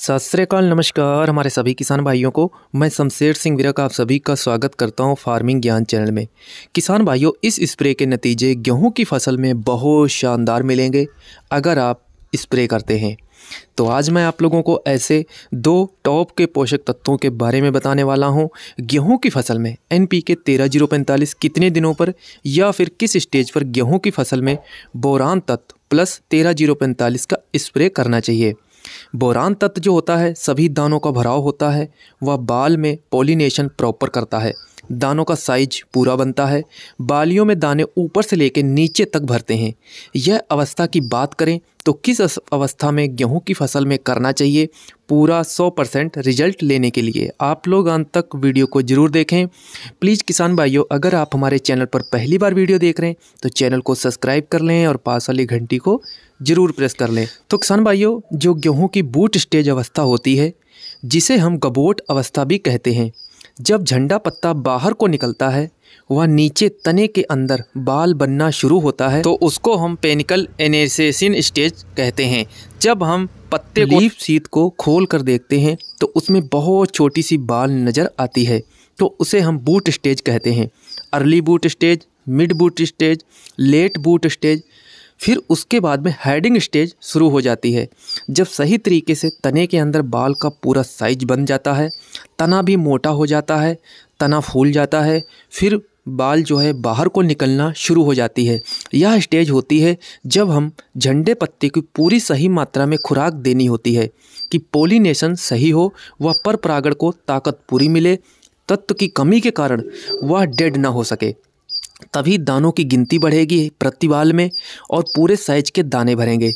सत श्रीकाल नमस्कार हमारे सभी किसान भाइयों को मैं शमशेर सिंह विरक आप सभी का स्वागत करता हूं फार्मिंग ज्ञान चैनल में किसान भाइयों इस स्प्रे के नतीजे गेहूं की फसल में बहुत शानदार मिलेंगे अगर आप स्प्रे करते हैं तो आज मैं आप लोगों को ऐसे दो टॉप के पोषक तत्वों के बारे में बताने वाला हूं गेहूं की फसल में एन पी के तेरह जीरो पैंतालीस कितने दिनों पर या फिर किस स्टेज पर गेहूं की फसल में बोरान तत्व प्लस तेरह जीरो पैंतालीस का स्प्रे करना चाहिए बोरान तत्व जो होता है सभी दानों का भराव होता है वह बाल में पोलिनेशन प्रॉपर करता है दानों का साइज पूरा बनता है बालियों में दाने ऊपर से लेकर नीचे तक भरते हैं यह अवस्था की बात करें तो किस अवस्था में गेहूं की फसल में करना चाहिए पूरा 100 परसेंट रिजल्ट लेने के लिए आप लोग अंत तक वीडियो को ज़रूर देखें प्लीज़ किसान भाइयों अगर आप हमारे चैनल पर पहली बार वीडियो देख रहे हैं तो चैनल को सब्सक्राइब कर लें और पास वाली घंटी को ज़रूर प्रेस कर लें तो किसान भाइयों जो गेहूँ की बूट स्टेज अवस्था होती है जिसे हम गबोट अवस्था भी कहते हैं जब झंडा पत्ता बाहर को निकलता है वह नीचे तने के अंदर बाल बनना शुरू होता है तो उसको हम पेनिकल एनेसेसिन स्टेज कहते हैं जब हम पत्ते लीफ सीत को खोल कर देखते हैं तो उसमें बहुत छोटी सी बाल नज़र आती है तो उसे हम बूट स्टेज कहते हैं early boot stage mid boot stage late boot stage फिर उसके बाद में हेडिंग स्टेज शुरू हो जाती है जब सही तरीके से तने के अंदर बाल का पूरा साइज बन जाता है तना भी मोटा हो जाता है तना फूल जाता है फिर बाल जो है बाहर को निकलना शुरू हो जाती है यह स्टेज होती है जब हम झंडे पत्ते की पूरी सही मात्रा में खुराक देनी होती है कि पोलिनेशन सही हो व पर परागण को ताकत पूरी मिले तत्व की कमी के कारण वह डेड ना हो सके तभी दानों की गिनती बढ़ेगी प्रतिवाल में और पूरे साइज के दाने भरेंगे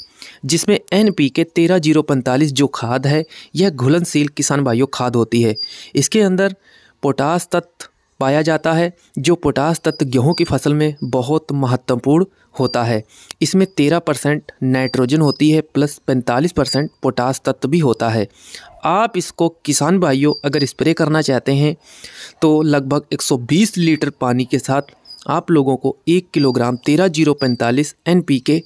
जिसमें एन पी के तेरह जीरो पैंतालीस जो खाद है यह घुलनशील किसान भाइयों खाद होती है इसके अंदर पोटास तत्व पाया जाता है जो पोटास तत्व गेहूं की फसल में बहुत महत्वपूर्ण होता है इसमें तेरह परसेंट नाइट्रोजन होती है प्लस पैंतालीस परसेंट पोटास तत्व भी होता है आप इसको किसान भाइयों अगर स्प्रे करना चाहते हैं तो लगभग 120 लीटर पानी के साथ आप लोगों को एक किलोग्राम तेरह जीरो पैंतालीस एन पी के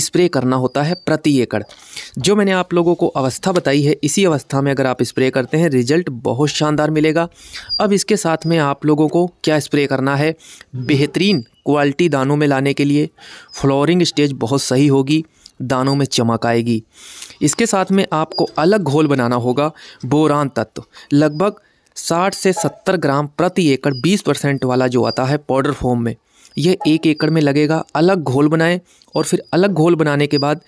स्प्रे करना होता है प्रति एकड़ जो मैंने आप लोगों को अवस्था बताई है इसी अवस्था में अगर आप स्प्रे करते हैं रिजल्ट बहुत शानदार मिलेगा अब इसके साथ में आप लोगों को क्या स्प्रे करना है बेहतरीन क्वालिटी दानों में लाने के लिए फ्लोरिंग स्टेज बहुत सही होगी दानों में चमक आएगी इसके साथ में आपको अलग घोल बनाना होगा बोरान तत्व लगभग साठ से सत्तर ग्राम प्रति एकड़ बीस परसेंट वाला जो आता है पाउडर फॉर्म में यह एक एकड़ में लगेगा अलग घोल बनाएं और फिर अलग घोल बनाने के बाद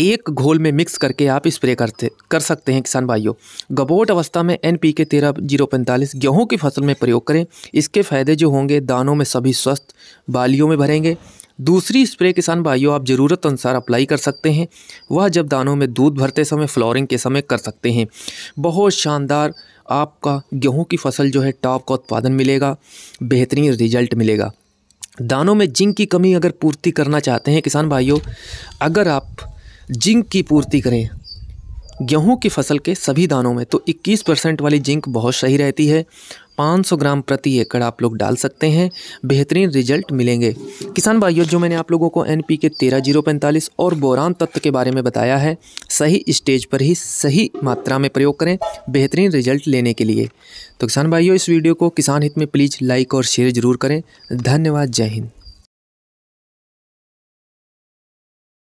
एक घोल में मिक्स करके आप स्प्रे करते कर सकते हैं किसान भाइयों गबोट अवस्था में एन पी के तेरह जीरो पैंतालीस गेहूँ की फसल में प्रयोग करें इसके फ़ायदे जो होंगे दानों में सभी स्वस्थ बालियों में भरेंगे दूसरी स्प्रे किसान भाइयों आप ज़रूरत अनुसार अप्लाई कर सकते हैं वह जब दानों में दूध भरते समय फ्लोरिंग के समय कर सकते हैं बहुत शानदार आपका गेहूं की फसल जो है टॉप का उत्पादन मिलेगा बेहतरीन रिजल्ट मिलेगा दानों में जिंक की कमी अगर पूर्ति करना चाहते हैं किसान भाइयों अगर आप जिंक की पूर्ति करें गेहूं की फसल के सभी दानों में तो 21 परसेंट वाली जिंक बहुत सही रहती है 500 ग्राम प्रति एकड़ आप लोग डाल सकते हैं बेहतरीन रिजल्ट मिलेंगे किसान भाइयों जो मैंने आप लोगों को एन पी के तेरह जीरो पैंतालीस और बोरान तत्व के बारे में बताया है सही स्टेज पर ही सही मात्रा में प्रयोग करें बेहतरीन रिजल्ट लेने के लिए तो किसान भाइयों इस वीडियो को किसान हित में प्लीज़ लाइक और शेयर ज़रूर करें धन्यवाद जय हिंद